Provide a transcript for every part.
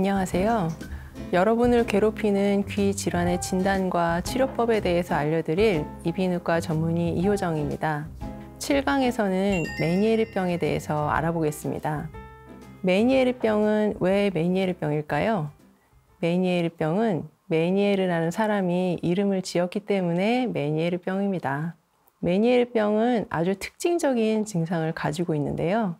안녕하세요. 여러분을 괴롭히는 귀 질환의 진단과 치료법에 대해서 알려드릴 이비인후과 전문의 이효정입니다. 7강에서는 메니에르병에 대해서 알아보겠습니다. 메니에르병은 왜 메니에르병일까요? 메니에르병은 메니에르라는 사람이 이름을 지었기 때문에 메니에르병입니다. 메니에르병은 아주 특징적인 증상을 가지고 있는데요.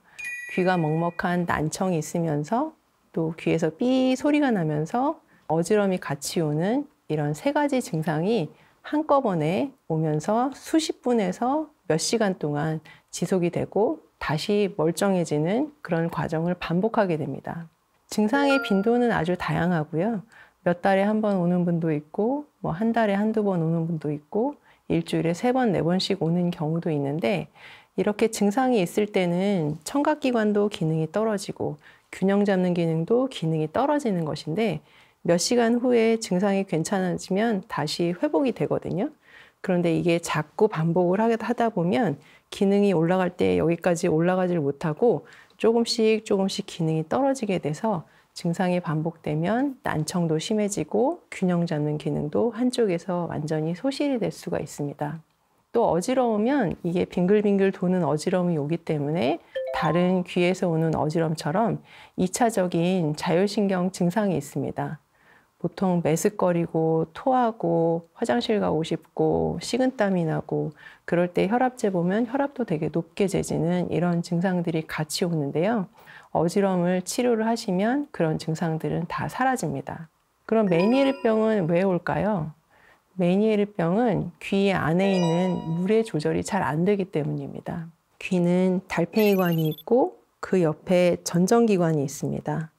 귀가 먹먹한 난청이 있으면서 또 귀에서 삐 소리가 나면서 어지럼이 같이 오는 이런 세 가지 증상이 한꺼번에 오면서 수십 분에서 몇 시간 동안 지속이 되고 다시 멀쩡해지는 그런 과정을 반복하게 됩니다. 증상의 빈도는 아주 다양하고요. 몇 달에 한 번 오는 분도 있고 뭐 한 달에 한두 번 오는 분도 있고 일주일에 세 번, 네 번씩 오는 경우도 있는데 이렇게 증상이 있을 때는 청각기관도 기능이 떨어지고 균형 잡는 기능도 기능이 떨어지는 것인데 몇 시간 후에 증상이 괜찮아지면 다시 회복이 되거든요. 그런데 이게 자꾸 반복을 하다 보면 기능이 올라갈 때 여기까지 올라가질 못하고 조금씩 조금씩 기능이 떨어지게 돼서 증상이 반복되면 난청도 심해지고 균형 잡는 기능도 한쪽에서 완전히 소실이 될 수가 있습니다. 또 어지러우면 이게 빙글빙글 도는 어지러움이 오기 때문에 다른 귀에서 오는 어지럼처럼 이차적인 자율신경 증상이 있습니다. 보통 메슥거리고 토하고 화장실 가고 싶고 식은땀이 나고 그럴 때 혈압제 보면 혈압도 되게 높게 재지는 이런 증상들이 같이 오는데요. 어지럼을 치료를 하시면 그런 증상들은 다 사라집니다. 그럼 메니에르병은 왜 올까요? 메니에르병은 귀 안에 있는 물의 조절이 잘 안 되기 때문입니다. 귀는 달팽이관이 있고 그 옆에 전정기관이 있습니다.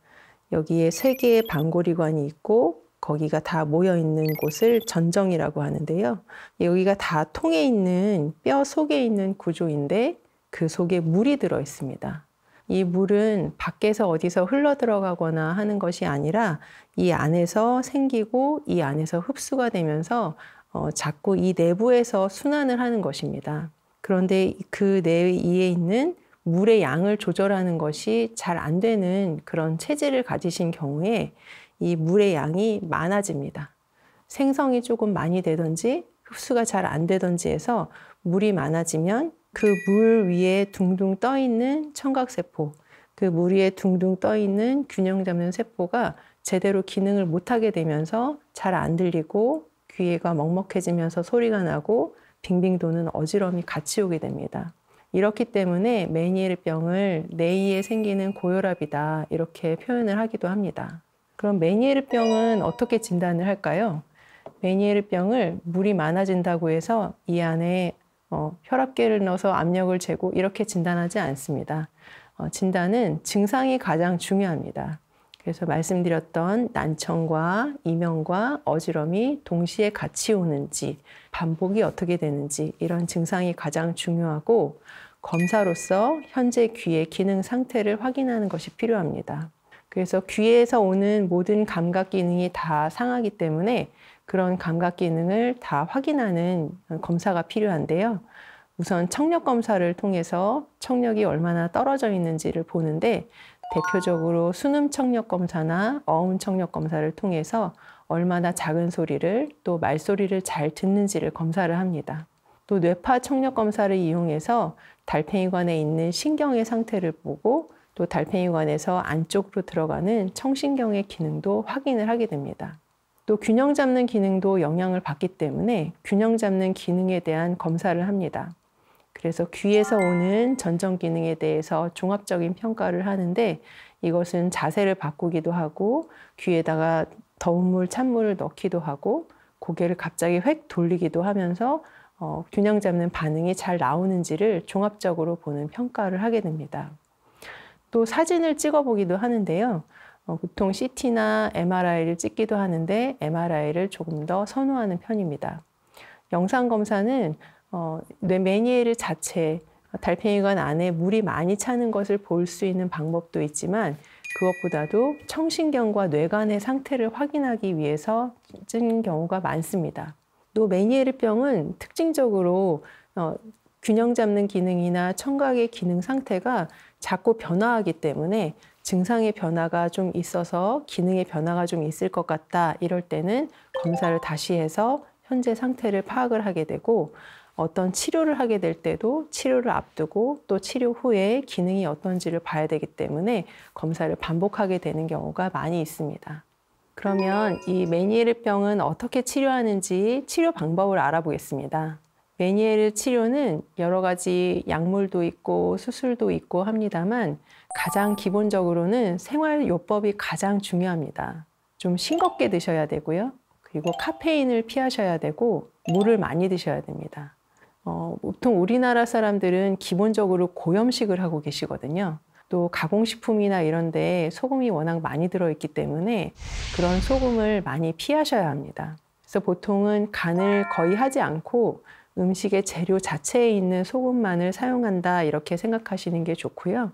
여기에 세 개의 방고리관이 있고 거기가 다 모여 있는 곳을 전정이라고 하는데요. 여기가 다 통에 있는 뼈 속에 있는 구조인데 그 속에 물이 들어 있습니다. 이 물은 밖에서 어디서 흘러 들어가거나 하는 것이 아니라 이 안에서 생기고 이 안에서 흡수가 되면서 어, 자꾸 이 내부에서 순환을 하는 것입니다. 그런데 그 내에 있는 물의 양을 조절하는 것이 잘 안 되는 그런 체질을 가지신 경우에 이 물의 양이 많아집니다. 생성이 조금 많이 되든지 흡수가 잘 안 되든지 해서 물이 많아지면 그 물 위에 둥둥 떠 있는 청각세포, 그 물 위에 둥둥 떠 있는 균형 잡는 세포가 제대로 기능을 못하게 되면서 잘 안 들리고 귀가 먹먹해지면서 소리가 나고 빙빙 도는 어지러움이 같이 오게 됩니다. 이렇기 때문에 메니에병을 내이에 생기는 고혈압이다 이렇게 표현을 하기도 합니다. 그럼 메니에병은 어떻게 진단을 할까요? 메니에병을 물이 많아진다고 해서 이 안에 어, 혈압계를 넣어서 압력을 재고 이렇게 진단하지 않습니다. 어, 진단은 증상이 가장 중요합니다. 그래서 말씀드렸던 난청과 이명과 어지럼이 동시에 같이 오는지 반복이 어떻게 되는지 이런 증상이 가장 중요하고 검사로서 현재 귀의 기능 상태를 확인하는 것이 필요합니다. 그래서 귀에서 오는 모든 감각 기능이 다 상하기 때문에 그런 감각 기능을 다 확인하는 검사가 필요한데요. 우선 청력 검사를 통해서 청력이 얼마나 떨어져 있는지를 보는데 대표적으로 수능 청력 검사나 어음 청력 검사를 통해서 얼마나 작은 소리를 또 말소리를 잘 듣는지를 검사를 합니다. 또 뇌파 청력 검사를 이용해서 달팽이관에 있는 신경의 상태를 보고 또 달팽이관에서 안쪽으로 들어가는 청신경의 기능도 확인을 하게 됩니다. 또 균형 잡는 기능도 영향을 받기 때문에 균형 잡는 기능에 대한 검사를 합니다. 그래서 귀에서 오는 전정 기능에 대해서 종합적인 평가를 하는데 이것은 자세를 바꾸기도 하고 귀에다가 더운 물, 찬물을 넣기도 하고 고개를 갑자기 획 돌리기도 하면서 어, 균형 잡는 반응이 잘 나오는지를 종합적으로 보는 평가를 하게 됩니다. 또 사진을 찍어보기도 하는데요. 어, 보통 CT나 MRI를 찍기도 하는데 MRI를 조금 더 선호하는 편입니다. 영상 검사는 어, 뇌메니에르 자체 달팽이관 안에 물이 많이 차는 것을 볼 수 있는 방법도 있지만 그것보다도 청신경과 뇌관의 상태를 확인하기 위해서 찍은 경우가 많습니다. 또 메니에르병은 특징적으로 어, 균형 잡는 기능이나 청각의 기능 상태가 자꾸 변화하기 때문에 증상의 변화가 좀 있어서 기능의 변화가 좀 있을 것 같다 이럴 때는 검사를 다시 해서 현재 상태를 파악을 하게 되고 어떤 치료를 하게 될 때도 치료를 앞두고 또 치료 후에 기능이 어떤지를 봐야 되기 때문에 검사를 반복하게 되는 경우가 많이 있습니다. 그러면 이 메니에르병은 어떻게 치료하는지 치료 방법을 알아보겠습니다. 메니에르 치료는 여러 가지 약물도 있고 수술도 있고 합니다만 가장 기본적으로는 생활요법이 가장 중요합니다. 좀 싱겁게 드셔야 되고요. 그리고 카페인을 피하셔야 되고 물을 많이 드셔야 됩니다. 어, 보통 우리나라 사람들은 기본적으로 고염식을 하고 계시거든요. 또 가공식품이나 이런데 소금이 워낙 많이 들어있기 때문에 그런 소금을 많이 피하셔야 합니다. 그래서 보통은 간을 거의 하지 않고 음식의 재료 자체에 있는 소금만을 사용한다 이렇게 생각하시는 게 좋고요.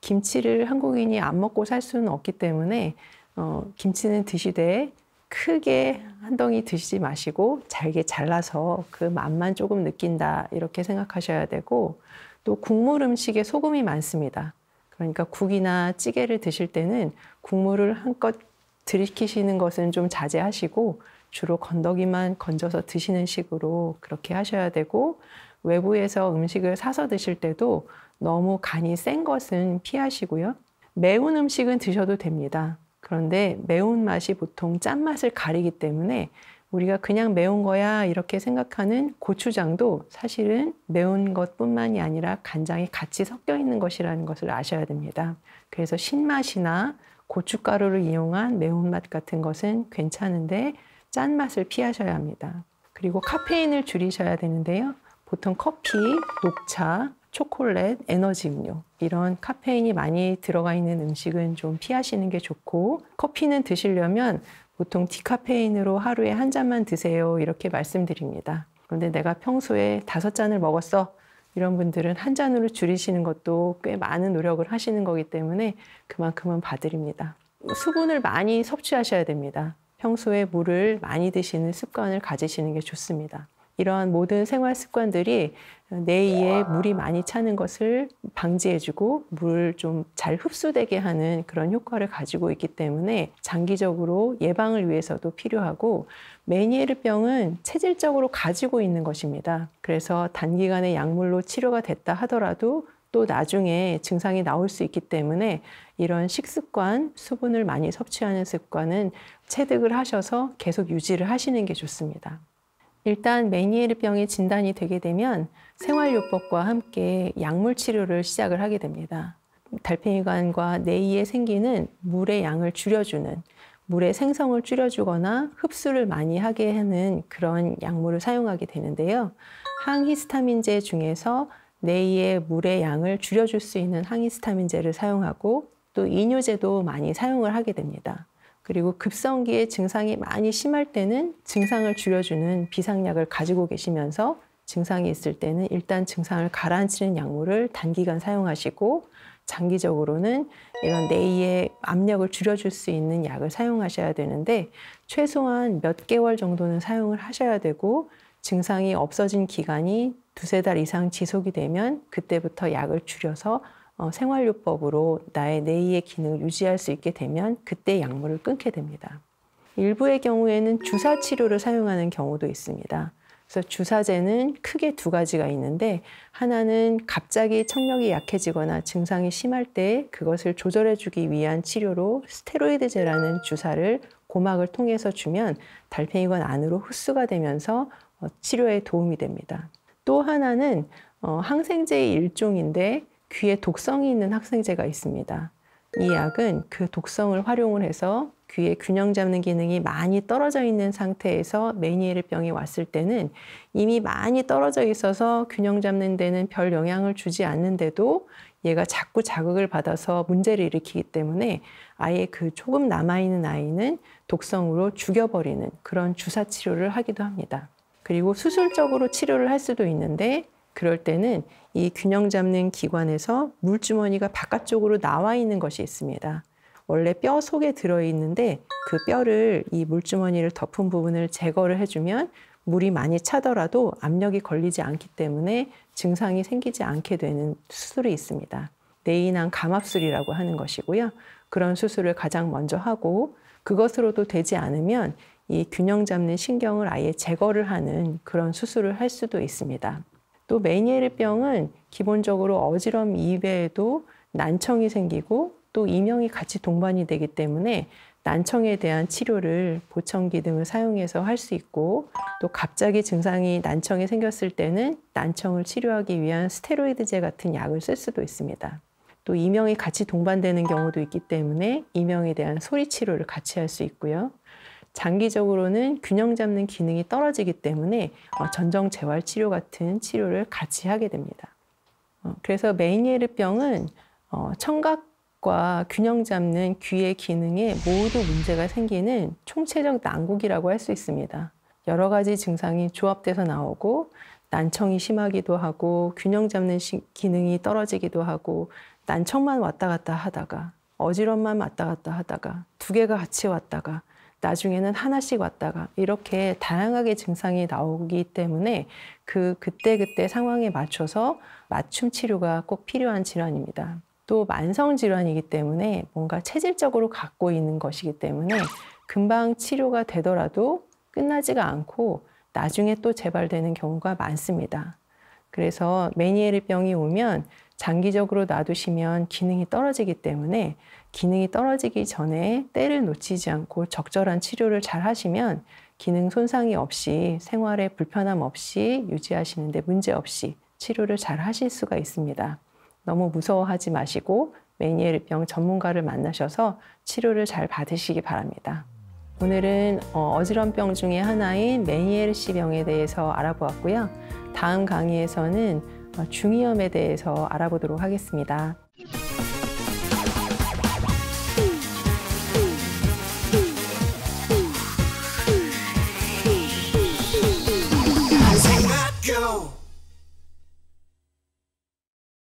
김치를 한국인이 안 먹고 살 수는 없기 때문에 어, 김치는 드시되 크게 한 덩이 드시지 마시고 잘게 잘라서 그 맛만 조금 느낀다 이렇게 생각하셔야 되고 또 국물 음식에 소금이 많습니다. 그러니까 국이나 찌개를 드실 때는 국물을 한껏 들이키시는 것은 좀 자제하시고 주로 건더기만 건져서 드시는 식으로 그렇게 하셔야 되고 외부에서 음식을 사서 드실 때도 너무 간이 센 것은 피하시고요. 매운 음식은 드셔도 됩니다. 그런데 매운맛이 보통 짠맛을 가리기 때문에 우리가 그냥 매운 거야 이렇게 생각하는 고추장도 사실은 매운 것뿐만이 아니라 간장이 같이 섞여 있는 것이라는 것을 아셔야 됩니다. 그래서 신맛이나 고춧가루를 이용한 매운맛 같은 것은 괜찮은데 짠맛을 피하셔야 합니다. 그리고 카페인을 줄이셔야 되는데요. 보통 커피, 녹차, 초콜릿, 에너지 음료 이런 카페인이 많이 들어가 있는 음식은 좀 피하시는 게 좋고 커피는 드시려면 보통 디카페인으로 하루에 한 잔만 드세요 이렇게 말씀드립니다. 그런데 내가 평소에 다섯 잔을 먹었어 이런 분들은 한 잔으로 줄이시는 것도 꽤 많은 노력을 하시는 거기 때문에 그만큼은 봐드립니다. 수분을 많이 섭취하셔야 됩니다. 평소에 물을 많이 드시는 습관을 가지시는 게 좋습니다. 이러한 모든 생활 습관들이 내이에 물이 많이 차는 것을 방지해주고 물 좀 잘 흡수되게 하는 그런 효과를 가지고 있기 때문에 장기적으로 예방을 위해서도 필요하고 메니에르병은 체질적으로 가지고 있는 것입니다. 그래서 단기간에 약물로 치료가 됐다 하더라도 또 나중에 증상이 나올 수 있기 때문에 이런 식습관, 수분을 많이 섭취하는 습관은 체득을 하셔서 계속 유지를 하시는 게 좋습니다. 일단 메니에르병이 진단이 되게 되면 생활요법과 함께 약물 치료를 시작을 하게 됩니다. 달팽이관과 내이에 생기는 물의 양을 줄여주는 물의 생성을 줄여주거나 흡수를 많이 하게 하는 그런 약물을 사용하게 되는데요. 항히스타민제 중에서 내이의 물의 양을 줄여줄 수 있는 항히스타민제를 사용하고 또 이뇨제도 많이 사용을 하게 됩니다. 그리고 급성기에 증상이 많이 심할 때는 증상을 줄여주는 비상약을 가지고 계시면서 증상이 있을 때는 일단 증상을 가라앉히는 약물을 단기간 사용하시고 장기적으로는 이런 뇌의 압력을 줄여줄 수 있는 약을 사용하셔야 되는데 최소한 몇 개월 정도는 사용을 하셔야 되고 증상이 없어진 기간이 두세 달 이상 지속이 되면 그때부터 약을 줄여서 어, 생활요법으로 나의 내의의 기능을 유지할 수 있게 되면 그때 약물을 끊게 됩니다. 일부의 경우에는 주사 치료를 사용하는 경우도 있습니다. 그래서 주사제는 크게 두 가지가 있는데 하나는 갑자기 청력이 약해지거나 증상이 심할 때 그것을 조절해주기 위한 치료로 스테로이드제라는 주사를 고막을 통해서 주면 달팽이관 안으로 흡수가 되면서 어, 치료에 도움이 됩니다. 또 하나는 어, 항생제의 일종인데 귀에 독성이 있는 학생제가 있습니다. 이 약은 그 독성을 활용을 해서 귀에 균형 잡는 기능이 많이 떨어져 있는 상태에서 메니에르 병이 왔을 때는 이미 많이 떨어져 있어서 균형 잡는 데는 별 영향을 주지 않는데도 얘가 자꾸 자극을 받아서 문제를 일으키기 때문에 아예 그 조금 남아있는 아이는 독성으로 죽여버리는 그런 주사 치료를 하기도 합니다. 그리고 수술적으로 치료를 할 수도 있는데 그럴 때는 이 균형 잡는 기관에서 물주머니가 바깥쪽으로 나와 있는 것이 있습니다. 원래 뼈 속에 들어있는데 그 뼈를 이 물주머니를 덮은 부분을 제거를 해주면 물이 많이 차더라도 압력이 걸리지 않기 때문에 증상이 생기지 않게 되는 수술이 있습니다. 내인항 감압술이라고 하는 것이고요. 그런 수술을 가장 먼저 하고 그것으로도 되지 않으면 이 균형 잡는 신경을 아예 제거를 하는 그런 수술을 할 수도 있습니다. 또메니엘르병은 기본적으로 어지럼 이외에도 난청이 생기고 또 이명이 같이 동반이 되기 때문에 난청에 대한 치료를 보청기 등을 사용해서 할 수 있고 또 갑자기 증상이 난청이 생겼을 때는 난청을 치료하기 위한 스테로이드제 같은 약을 쓸 수도 있습니다. 또 이명이 같이 동반되는 경우도 있기 때문에 이명에 대한 소리 치료를 같이 할 수 있고요. 장기적으로는 균형 잡는 기능이 떨어지기 때문에 어, 전정 재활 치료 같은 치료를 같이 하게 됩니다. 어, 그래서 메이니에르병은 어, 청각과 균형 잡는 귀의 기능에 모두 문제가 생기는 총체적 난국이라고 할 수 있습니다. 여러 가지 증상이 조합돼서 나오고 난청이 심하기도 하고 균형 잡는 기능이 떨어지기도 하고 난청만 왔다 갔다 하다가 어지럼만 왔다 갔다 하다가 두 개가 같이 왔다가 나중에는 하나씩 왔다가 이렇게 다양하게 증상이 나오기 때문에 그 그때그때 상황에 맞춰서 맞춤 치료가 꼭 필요한 질환입니다. 또 만성 질환이기 때문에 뭔가 체질적으로 갖고 있는 것이기 때문에 금방 치료가 되더라도 끝나지가 않고 나중에 또 재발되는 경우가 많습니다. 그래서 메니에르 병이 오면 장기적으로 놔두시면 기능이 떨어지기 때문에 기능이 떨어지기 전에 때를 놓치지 않고 적절한 치료를 잘 하시면 기능 손상이 없이 생활에 불편함 없이 유지하시는데 문제 없이 치료를 잘 하실 수가 있습니다. 너무 무서워하지 마시고 메니에르병 전문가를 만나셔서 치료를 잘 받으시기 바랍니다. 오늘은 어, 어지럼병 중의 하나인 메니에르시 병에 대해서 알아보았고요. 다음 강의에서는 중이염에 대해서 알아보도록 하겠습니다.